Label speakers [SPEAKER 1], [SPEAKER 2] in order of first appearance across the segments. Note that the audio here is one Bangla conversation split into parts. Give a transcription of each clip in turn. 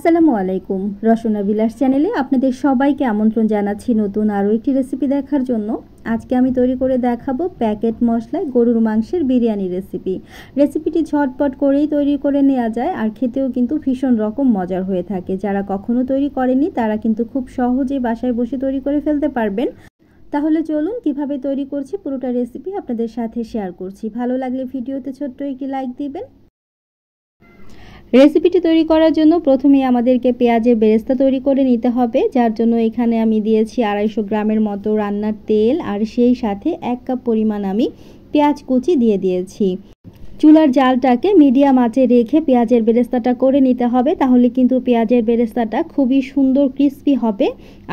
[SPEAKER 1] আসসালামু আলাইকুম রসনা বিলাস চ্যানেলে আপনাদের সবাইকে আমন্ত্রণ জানাচ্ছি নতুন আরও একটি রেসিপি দেখার জন্য আজকে আমি তৈরি করে দেখাবো প্যাকেট মশলায় গরুর মাংসের বিরিয়ানি রেসিপি রেসিপিটি ঝটপট করেই তৈরি করে নেওয়া যায় আর খেতেও কিন্তু ভীষণ রকম মজার হয়ে থাকে যারা কখনো তৈরি করেনি তারা কিন্তু খুব সহজে বাসায় বসে তৈরি করে ফেলতে পারবেন তাহলে চলুন কিভাবে তৈরি করছি পুরোটা রেসিপি আপনাদের সাথে শেয়ার করছি ভালো লাগলে ভিডিওতে ছোট্ট একটি লাইক দিবেন রেসিপিটি তৈরি করার জন্য প্রথমে আমাদেরকে পেঁয়াজের বেরেস্তা তৈরি করে নিতে হবে যার জন্য এখানে আমি দিয়েছি আড়াইশো গ্রামের মতো রান্নার তেল আর সেই সাথে এক কাপ পরিমাণ আমি পেঁয়াজ কুচি দিয়ে দিয়েছি চুলার জালটাকে মিডিয়াম আঁচে রেখে পেঁয়াজের বেরেস্তাটা করে নিতে হবে তাহলে কিন্তু পেঁয়াজের বেরেস্তাটা খুবই সুন্দর ক্রিস্পি হবে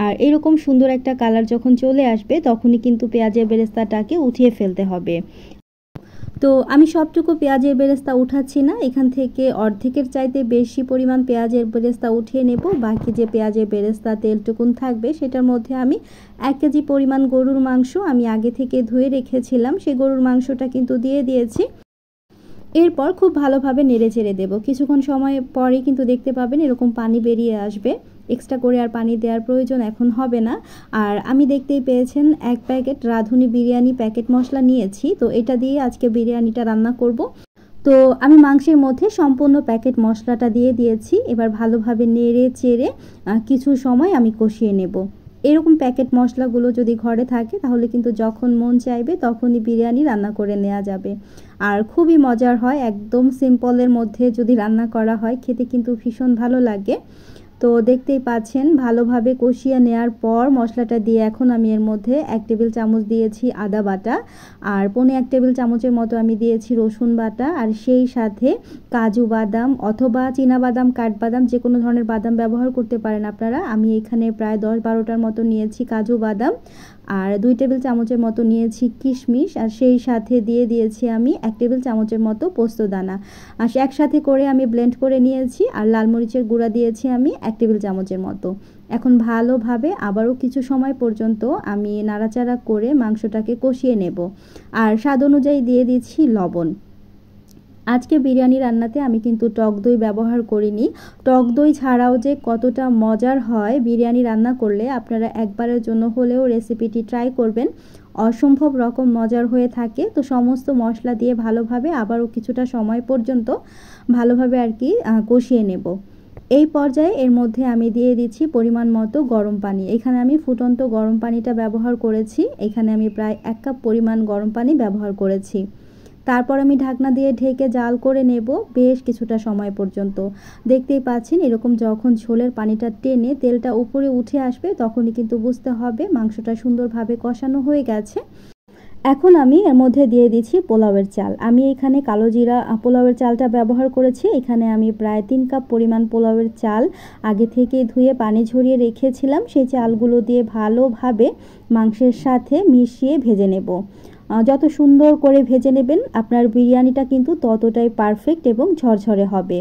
[SPEAKER 1] আর এরকম সুন্দর একটা কালার যখন চলে আসবে তখনই কিন্তু পেঁয়াজের বেরেস্তাটাকে উঠিয়ে ফেলতে হবে তো আমি সবটুকু পেঁয়াজের বেরেস্তা উঠাচ্ছি না এখান থেকে অর্ধেকের চাইতে বেশি পরিমাণ পেঁয়াজের বেরেস্তা উঠিয়ে নেব বাকি যে পেঁয়াজের বেরেস্তা তেলটুকুন থাকবে সেটার মধ্যে আমি এক কেজি পরিমাণ গরুর মাংস আমি আগে থেকে ধুয়ে রেখেছিলাম সেই গরুর মাংসটা কিন্তু দিয়ে দিয়েছি এরপর খুব ভালোভাবে নেড়ে চেড়ে দেবো কিছুক্ষণ সময় পরে কিন্তু দেখতে পাবেন এরকম পানি বেরিয়ে আসবে এক্সট্রা করে আর পানি দেওয়ার প্রয়োজন এখন হবে না আর আমি দেখতেই পেয়েছেন এক প্যাকেট রাঁধুনি বিরিয়ানি প্যাকেট মশলা নিয়েছি তো এটা দিয়ে আজকে বিরিয়ানিটা রান্না করব তো আমি মাংসের মধ্যে সম্পূর্ণ প্যাকেট মশলাটা দিয়ে দিয়েছি এবার ভালোভাবে নেড়ে চেড়ে কিছু সময় আমি কষিয়ে নেব এরকম প্যাকেট মশলাগুলো যদি ঘরে থাকে তাহলে কিন্তু যখন মন চাইবে তখনই বিরিয়ানি রান্না করে নেওয়া যাবে আর খুবই মজার হয় একদম সিম্পলের মধ্যে যদি রান্না করা হয় খেতে কিন্তু ভীষণ ভালো লাগে তো দেখতেই পাচ্ছেন ভালোভাবে কষিয়ে নেয়ার পর মশলাটা দিয়ে এখন আমি এর মধ্যে এক টেবিল চামচ দিয়েছি আদা বাটা আর পনে এক টেবিল চামচের মতো আমি দিয়েছি রসুন বাটা আর সেই সাথে কাজু বাদাম অথবা বাদাম কাঠবাদাম যে কোনো ধরনের বাদাম ব্যবহার করতে পারেন আপনারা আমি এখানে প্রায় দশ বারোটার মতো নিয়েছি কাজু বাদাম আর দুই টেবিল চামচের মতো নিয়েছি কিশমিশ আর সেই সাথে দিয়ে দিয়েছি আমি এক টেবিল চামচের মতো পোস্ত দানা আর একসাথে করে আমি ব্লেন্ড করে নিয়েছি আর লাল মরিচের গুঁড়া দিয়েছি আমি এক টেবিল চামচের মতো এখন ভালোভাবে আবারও কিছু সময় পর্যন্ত আমি নাড়াচাড়া করে মাংসটাকে কষিয়ে নেব আর স্বাদ অনুযায়ী দিয়ে দিচ্ছি লবণ আজকে বিরিয়ানি রান্নাতে আমি কিন্তু টক দই ব্যবহার করিনি টক দই ছাড়াও যে কতটা মজার হয় বিরিয়ানি রান্না করলে আপনারা একবারের জন্য হলেও রেসিপিটি ট্রাই করবেন অসম্ভব রকম মজার হয়ে থাকে তো সমস্ত মশলা দিয়ে ভালোভাবে আবারও কিছুটা সময় পর্যন্ত ভালোভাবে আর কি কষিয়ে নেব এই পর্যায়ে এর মধ্যে আমি দিয়ে দিচ্ছি পরিমাণ মতো গরম পানি এখানে আমি ফুটন্ত গরম পানিটা ব্যবহার করেছি এখানে আমি প্রায় এক কাপ পরিমাণ গরম পানি ব্যবহার করেছি তারপর আমি ঢাকনা দিয়ে ঢেকে জাল করে নেব বেশ কিছুটা সময় পর্যন্ত দেখতেই পাচ্ছেন এরকম যখন ঝোলের পানিটা টেনে তেলটা উপরে উঠে আসবে তখনই কিন্তু বুঝতে হবে মাংসটা সুন্দরভাবে কষানো হয়ে গেছে এখন আমি এর মধ্যে দিয়ে দিচ্ছি পোলাওয়ের চাল আমি এখানে কালো জিরা পোলাওয়ের চালটা ব্যবহার করেছি এখানে আমি প্রায় তিন কাপ পরিমাণ পোলাওয়ের চাল আগে থেকে ধুয়ে পানি ঝরিয়ে রেখেছিলাম সেই চালগুলো দিয়ে ভালোভাবে মাংসের সাথে মিশিয়ে ভেজে নেব যত সুন্দর করে ভেজে নেবেন আপনার বিরিয়ানিটা কিন্তু ততটাই পারফেক্ট এবং ঝরঝরে হবে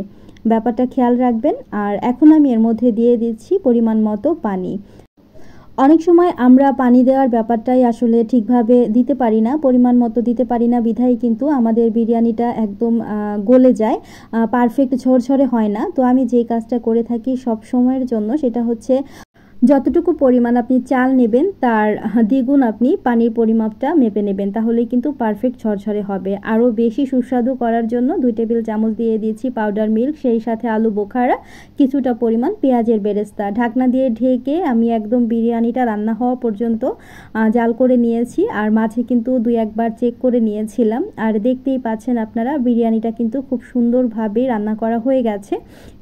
[SPEAKER 1] ব্যাপারটা খেয়াল রাখবেন আর এখন আমি এর মধ্যে দিয়ে দিচ্ছি পরিমাণ মতো পানি অনেক সময় আমরা পানি দেওয়ার ব্যাপারটাই আসলে ঠিকভাবে দিতে পারি না পরিমাণ মতো দিতে পারি না বিধাই কিন্তু আমাদের বিরিয়ানিটা একদম গলে যায় পারফেক্ট ঝরঝরে হয় না তো আমি যে কাজটা করে থাকি সব সময়ের জন্য সেটা হচ্ছে যতটুকু পরিমাণ আপনি চাল নেবেন তার দ্বিগুণ আপনি পানির পরিমাপটা মেপে নেবেন তাহলে কিন্তু পারফেক্ট ঝরঝরে হবে আরও বেশি সুস্বাদু করার জন্য দুই টেবিল চামচ দিয়ে দিয়েছি পাউডার মিল্ক সেই সাথে আলু বোখারা কিছুটা পরিমাণ পেঁয়াজের বেরেস্তা ঢাকনা দিয়ে ঢেকে আমি একদম বিরিয়ানিটা রান্না হওয়া পর্যন্ত জাল করে নিয়েছি আর মাঝে কিন্তু দুই একবার চেক করে নিয়েছিলাম আর দেখতেই পাচ্ছেন আপনারা বিরিয়ানিটা কিন্তু খুব সুন্দরভাবে রান্না করা হয়ে গেছে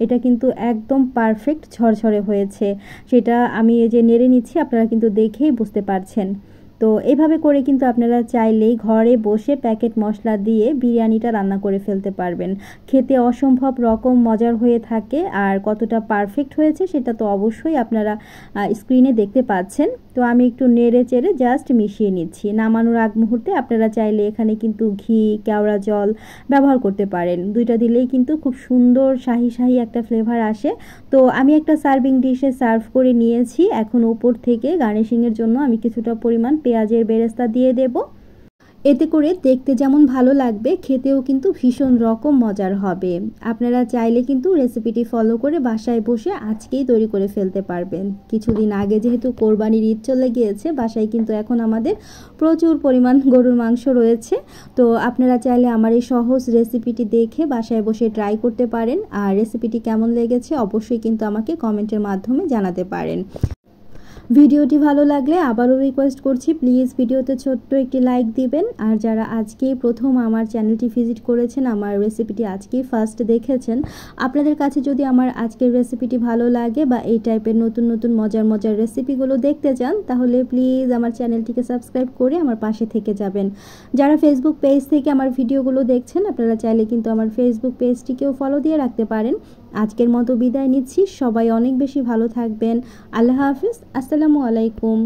[SPEAKER 1] এটা কিন্তু একদম পারফেক্ট ঝরঝরে হয়েছে সেটা আমি এই যে নেড়ে নিচ্ছি আপনারা কিন্তু দেখেই বুঝতে পারছেন তো এভাবে করে কিন্তু আপনারা চাইলেই ঘরে বসে প্যাকেট মশলা দিয়ে বিরিয়ানিটা রান্না করে ফেলতে পারবেন খেতে অসম্ভব রকম মজার হয়ে থাকে আর কতটা পারফেক্ট হয়েছে সেটা তো অবশ্যই আপনারা স্ক্রিনে দেখতে পাচ্ছেন তো আমি একটু নেড়ে চেড়ে জাস্ট মিশিয়ে নিচ্ছি নামানোর আগ মুহূর্তে আপনারা চাইলে এখানে কিন্তু ঘি কেওড়া জল ব্যবহার করতে পারেন দুইটা দিলেই কিন্তু খুব সুন্দর শাহি শাহি একটা ফ্লেভার আসে তো আমি একটা সার্ভিং ডিশে সার্ভ করে নিয়েছি এখন ওপর থেকে গার্নিশিংয়ের জন্য আমি কিছুটা পরিমাণ পেঁয়াজের বেরেস্তা দিয়ে দেব এতে করে দেখতে যেমন ভালো লাগবে খেতেও কিন্তু ভীষণ রকম মজার হবে আপনারা চাইলে কিন্তু রেসিপিটি ফলো করে বাসায় বসে আজকেই তৈরি করে ফেলতে পারবেন কিছুদিন আগে যেহেতু কোরবানির ঈদ চলে গিয়েছে বাসায় কিন্তু এখন আমাদের প্রচুর পরিমাণ গরুর মাংস রয়েছে তো আপনারা চাইলে আমার এই সহজ রেসিপিটি দেখে বাসায় বসে ট্রাই করতে পারেন আর রেসিপিটি কেমন লেগেছে অবশ্যই কিন্তু আমাকে কমেন্টের মাধ্যমে জানাতে পারেন ভিডিওটি ভালো লাগলে আবারও রিকোয়েস্ট করছি প্লিজ ভিডিওতে ছোট্ট একটি লাইক দিবেন আর যারা আজকেই প্রথম আমার চ্যানেলটি ভিজিট করেছেন আমার রেসিপিটি আজকেই ফার্স্ট দেখেছেন আপনাদের কাছে যদি আমার আজকের রেসিপিটি ভালো লাগে বা এই টাইপের নতুন নতুন মজার মজার রেসিপিগুলো দেখতে চান তাহলে প্লিজ আমার চ্যানেলটিকে সাবস্ক্রাইব করে আমার পাশে থেকে যাবেন যারা ফেসবুক পেজ থেকে আমার ভিডিওগুলো দেখছেন আপনারা চাইলে কিন্তু আমার ফেসবুক পেজটিকেও ফলো দিয়ে রাখতে পারেন আজকের মতো বিদায় নিচ্ছি সবাই অনেক বেশি ভালো থাকবেন আল্লাহ হাফিজ আস্তা আসসালামু আলাইকুম